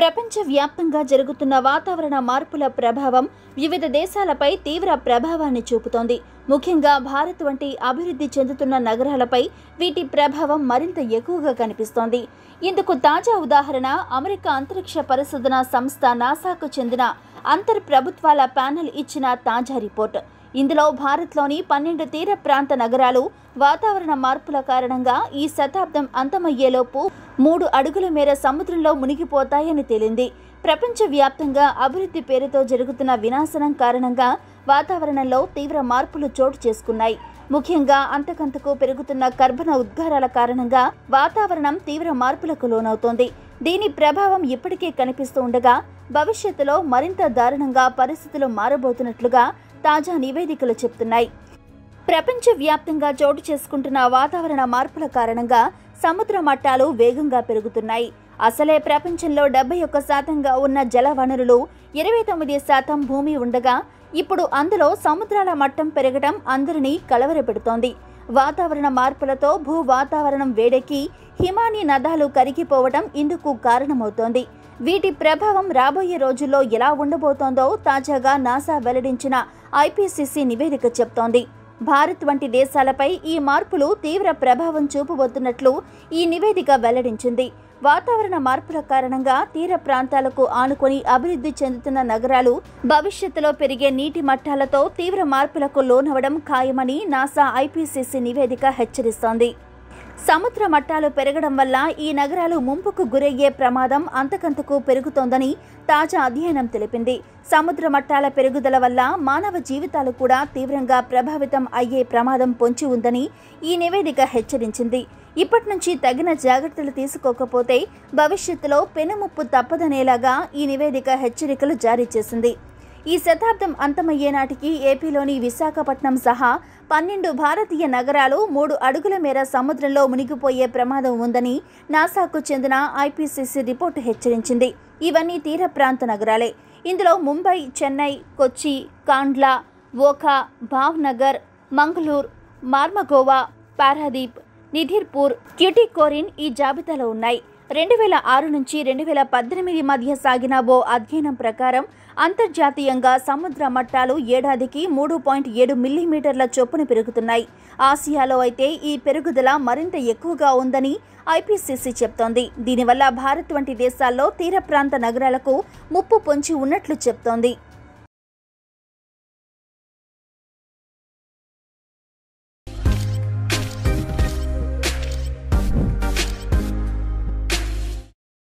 ప్రపంచవ్యాప్తంగా జరుగుతున్న వాతావరణ మార్పుల ప్రభావం వివిధ దేశాలపై తీవ్ర ప్రభావాన్ని చూపుతోంది ముఖ్యంగా భారత్ వంటి అభివృద్ధి చెందుతున్న నగరాలపై వీటి ప్రభావం మరింత ఎక్కువగా కనిపిస్తోంది ఇందుకు తాజా ఉదాహరణ అమెరికా అంతరిక్ష పరిశోధన సంస్థ నాసాకు చెందిన అంతర్ ప్రభుత్వాల ప్యానెల్ ఇచ్చిన తాజా రిపోర్ట్ ఇందులో భారత్లోని పన్నెండు తీర ప్రాంత నగరాలు వాతావరణ మార్పుల కారణంగా ఈ శతాబ్దం అంతమయ్యేలోపు మూడు అడుగుల మేర సముద్రంలో మునిగిపోతాయని తేలింది ప్రపంచవ్యాప్తంగా అభివృద్ధి పేరుతో జరుగుతున్న వినాశనం కారణంగా వాతావరణంలో తీవ్ర మార్పులు చోటు చేసుకున్నాయి ముఖ్యంగా అంతకంతకు పెరుగుతున్న కర్బన ఉద్గారాల కారణంగా వాతావరణం తీవ్ర మార్పులకు లోనవుతోంది దీని ప్రభావం ఇప్పటికే కనిపిస్తూ ఉండగా భవిష్యత్తులో మరింత దారుణంగా పరిస్థితులు మారబోతున్నట్లుగా తాజా నివేదికలు చెప్తున్నాయి ప్రపంచవ్యాప్తంగా చోటు చేసుకుంటున్న వాతావరణ మార్పుల కారణంగా సముద్ర మట్టాలు వేగంగా పెరుగుతున్నాయి అసలే ప్రపంచంలో డెబ్బై ఒక్క శాతంగా ఉన్న జల వనరులు ఇరవై తొమ్మిది శాతం భూమి ఉండగా ఇప్పుడు అందులో సముద్రాల మట్టం పెరగడం అందరినీ కలవరపెడుతోంది వాతావరణ మార్పులతో భూ వాతావరణం వేడెక్కి హిమాని నదాలు కరిగిపోవడం ఇందుకు కారణమవుతోంది వీటి ప్రభావం రాబోయే రోజుల్లో ఎలా ఉండబోతోందో తాజాగా నాసా వెల్లడించిన ఐపీసీసీ నివేదిక చెప్తోంది భారత్ వంటి దేశాలపై ఈ మార్పులు తీవ్ర ప్రభావం చూపబోతున్నట్లు ఈ నివేదిక వెల్లడించింది వాతావరణ మార్పుల కారణంగా తీర ప్రాంతాలకు ఆనుకొని అభివృద్ధి చెందుతున్న నగరాలు భవిష్యత్తులో పెరిగే నీటి మట్టాలతో తీవ్ర మార్పులకు లోనవడం ఖాయమని నాసా ఐపీసీసీ నివేదిక హెచ్చరిస్తోంది సముద్ర మట్టాలు పెరగడం వల్ల ఈ నగరాలు ముంపుకు గురయ్యే ప్రమాదం అంతకంతకు పెరుగుతోందని తాజా అధ్యయనం తెలిపింది సముద్ర మట్టాల పెరుగుదల వల్ల మానవ జీవితాలు కూడా తీవ్రంగా ప్రభావితం అయ్యే ప్రమాదం పొంచి ఉందని ఈ నివేదిక హెచ్చరించింది ఇప్పటి నుంచి తగిన జాగ్రత్తలు తీసుకోకపోతే భవిష్యత్తులో పెనుముప్పు తప్పదనేలాగా ఈ నివేదిక హెచ్చరికలు జారీ చేసింది ఈ శతాబ్దం అంతమయ్యే నాటికి ఏపీలోని విశాఖపట్నం సహా పన్నెండు భారతీయ నగరాలు మూడు అడుగుల మేర సముద్రంలో మునిగిపోయే ప్రమాదం ఉందని నాసాకు చెందిన ఐపీసీసీ రిపోర్టు హెచ్చరించింది ఇవన్నీ తీర ప్రాంత నగరాలే ఇందులో ముంబై చెన్నై కొచ్చి కాండ్లా ఓఖా భావ్నగర్ మంగళూరు మార్మగోవా పారాదీప్ నిధిర్పూర్ క్యూటికోరిన్ ఈ జాబితాలో ఉన్నాయి రెండు వేల ఆరు నుంచి రెండు వేల పద్దెనిమిది మధ్య సాగిన ఓ అధ్యయనం ప్రకారం అంతర్జాతీయంగా సముద్ర మట్టాలు ఏడాదికి మూడు పాయింట్ ఏడు మిల్లీమీటర్ల చొప్పున పెరుగుతున్నాయి ఆసియాలో అయితే ఈ పెరుగుదల మరింత ఎక్కువగా ఉందని ఐపీసీసీ చెప్తోంది దీనివల్ల భారత్ వంటి దేశాల్లో తీర ప్రాంత నగరాలకు ముప్పు పొంచి ఉన్నట్లు చెప్తోంది